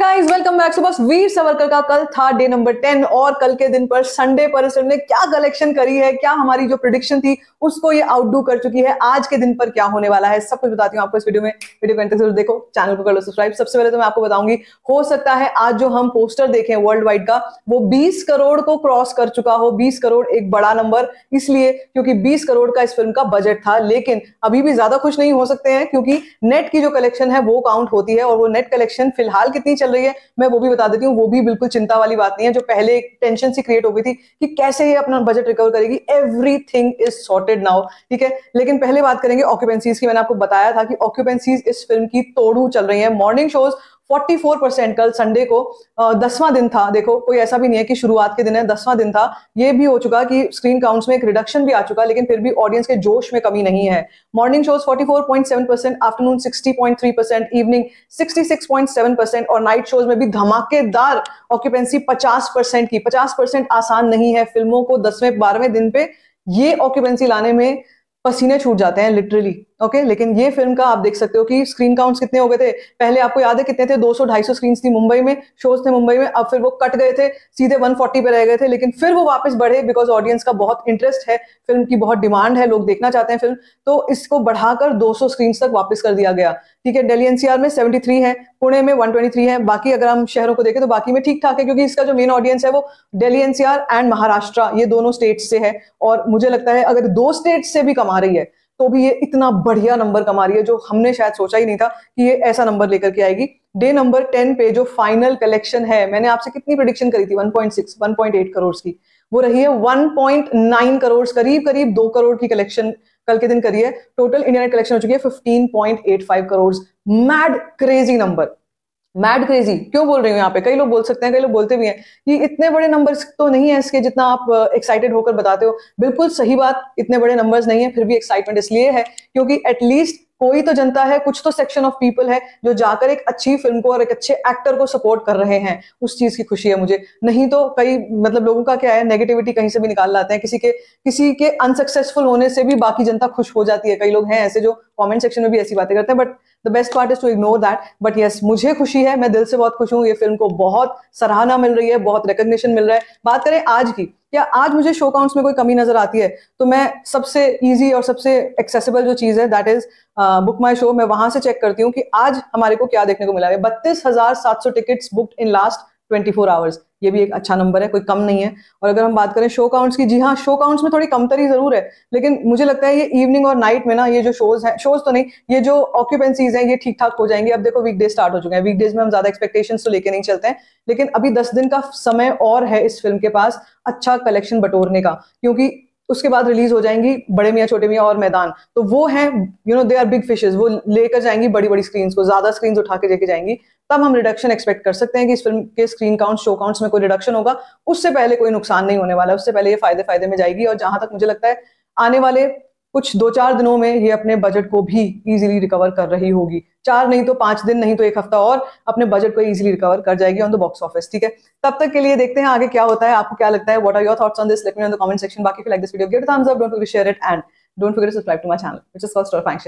guys welcome back so बस वीर सावरकर का कल था डे नंबर टेन और कल के दिन पर संडे पर ने क्या कलेक्शन करी है क्या हमारी जो प्रिडिक्शन थी उसको ये आउटडू कर चुकी है आज के दिन पर क्या होने वाला है सब कुछ बताती हूँ आपको इस वीडियो में वीडियो को जरूर देखो चैनल को कर लो सब्सक्राइब सबसे पहले तो मैं आपको बताऊंगी हो सकता है आज जो हम पोस्टर देखें वर्ल्ड वाइड का वो बीस करोड़ को क्रॉस कर चुका हो बीस करोड़ एक बड़ा नंबर इसलिए क्योंकि बीस करोड़ का इस फिल्म का बजट था लेकिन अभी भी ज्यादा खुश नहीं हो सकते हैं क्योंकि नेट की जो कलेक्शन है वो काउंट होती है और वो नेट कलेक्शन फिलहाल कितनी चल चल रही है मैं वो भी बता देती हूँ वो भी बिल्कुल चिंता वाली बात नहीं है जो पहले एक टेंशन सी क्रिएट हो गई थी कि कैसे ये अपना बजट रिकवर करेगी everything is sorted now ठीक है लेकिन पहले बात करेंगे ऑक्यूपेंसीज की मैंने आपको बताया था कि ऑक्यूपेंसीज इस फिल्म की तोड़ू चल रही है मॉर्निंग शोज 44 कल संडे को दसवां दिन था देखो कोई ऐसा भी नहीं है कि शुरुआत के दिन है दसवां दिन था ये भी हो चुका कि स्क्रीन काउंट्स में एक रिडक्शन भी आ चुका लेकिन फिर भी ऑडियंस के जोश में कमी नहीं है morning shows 44.7 percent afternoon 60.3 percent evening 66.7 percent और नाइट शोज में भी धमाकेदार ऑक्यूपेंसी पचास परसेंट की पचास परसेंट आसान नहीं है फिल्मों को दसवें बारहवें दिन पे ये ऑक्यूपेंसी लाने में पसीने छूट जाते हैं लिटरली ओके okay, लेकिन ये फिल्म का आप देख सकते हो कि स्क्रीन काउंट्स कितने हो गए थे पहले आपको याद है कितने थे 200 250 स्क्रीन थी मुंबई में शोज थे मुंबई में अब फिर वो कट गए थे सीधे 140 पे रह गए थे लेकिन फिर वो वापस बढ़े बिकॉज ऑडियंस का बहुत इंटरेस्ट है फिल्म की बहुत डिमांड है लोग देखना चाहते हैं फिल्म तो इसको बढ़ाकर सौ स्क्रीन तक वापस कर दिया गया ठीक है डेली एनसीआर में थ्री है पुणे में 123 है बाकी अगर हम शहरों को देखें तो बाकी में ठीक ठाक है क्योंकि इसका जो मेन ऑडियंस है वो डेली एनसीआर एंड महाराष्ट्र ये दोनों स्टेट से है और मुझे लगता है अगर दो स्टेट से भी कमा रही है तो भी ये इतना बढ़िया नंबर कमा रही है जो हमने शायद सोचा ही नहीं था कि ये ऐसा नंबर लेकर के आएगी डे नंबर टेन पे जो फाइनल कलेक्शन है मैंने आपसे कितनी प्रोडिक्शन करी थी 1.6 1.8 करोड़ की वो रही है 1.9 करोड़ करीब करीब दो करोड़ की कलेक्शन कल के दिन करी है टोटल इंडिया कलेक्शन हो चुकी है fifteen point eight five crore mad crazy number mad crazy क्यों बोल रही हूँ यहाँ पे कई लोग बोल सकते हैं कई लोग बोलते भी हैं ये इतने बड़े नंबर्स तो नहीं है इसके जितना आप एक्साइटेड होकर बताते हो बिल्कुल सही बात इतने बड़े नंबर्स नहीं है फिर भी एक्साइटमेंट इसलिए है क्योंकि एटलीस्ट कोई तो जनता है कुछ तो सेक्शन ऑफ पीपल है जो जाकर एक अच्छी फिल्म को और एक अच्छे एक्टर को सपोर्ट कर रहे हैं उस चीज की खुशी है मुझे नहीं तो कई मतलब लोगों का क्या है नेगेटिविटी कहीं से भी निकाल लाते हैं किसी के किसी के अनसक्सेसफुल होने से भी बाकी जनता खुश हो जाती है कई लोग हैं ऐसे जो कमेंट सेक्शन में भी ऐसी बातें करते हैं but the best part is to ignore that but yes मुझे खुशी है मैं दिल से बहुत खुश हूँ ये फिल्म को बहुत सराहना मिल रही है बहुत रिकोगशन मिल रहा है बात करें आज की या आज मुझे शो काउंट्स में कोई कमी नजर आती है तो मैं सबसे ईजी और सबसे एक्सेसिबल जो चीज़ है that is book my show मैं वहां से चेक करती हूँ कि आज हमारे को क्या देखने को मिला है बत्तीस हजार सात सौ ticket book in last twenty four hours ये भी एक अच्छा नंबर है कोई कम नहीं है और अगर हम बात करें शो काउंट्स की जी हाँ शो काउंट्स में थोड़ी कमतरी जरूर है लेकिन मुझे लगता है ये इवनिंग और नाइट में ना ये जो शोज है शोज तो नहीं ये जो ऑक्यूपेंसीज हैं ये ठीक ठाक हो जाएंगे अब देखो वीकडे स्टार्ट हो चुके हैं वीकडेज में हम ज्यादा एक्सपेक्टेशन तो लेके नहीं चलते हैं लेकिन अभी दस दिन का समय और है इस फिल्म के पास अच्छा कलेक्शन बटोरने का क्योंकि उसके बाद रिलीज हो जाएंगी बड़े मियाँ छोटे मियाँ और मैदान तो वो है you know they are big fishes वो लेकर जाएंगी बड़ी बड़ी स्क्रीन को ज्यादा स्क्रीन उठा के लेके जाएंगी तब हम रिडक्शन एक्सपेक्ट कर सकते हैं कि इस फिल्म के स्क्रीन काउंट शो काउंट्स में कोई रिडक्शन होगा उससे पहले कोई नुकसान नहीं होने वाला उससे पहले ये फायदे फायदे में जाएगी और जहां तक मुझे लगता है आने वाले कुछ दो चार दिनों में ये अपने बजट को भी इजीली रिकवर कर रही होगी चार नहीं तो पांच दिन नहीं तो एक हफ्ता और अपने बजट को इजीली रिकवर कर जाएगी ऑन द बॉक्स ऑफिस ठीक है तब तक के लिए देखते हैं आगे क्या होता है आपको क्या लगता है what are your thoughts on this let me on the comment section बाकी like this video give thumbs up don't forget share it and don't forget to subscribe to my channel which is first और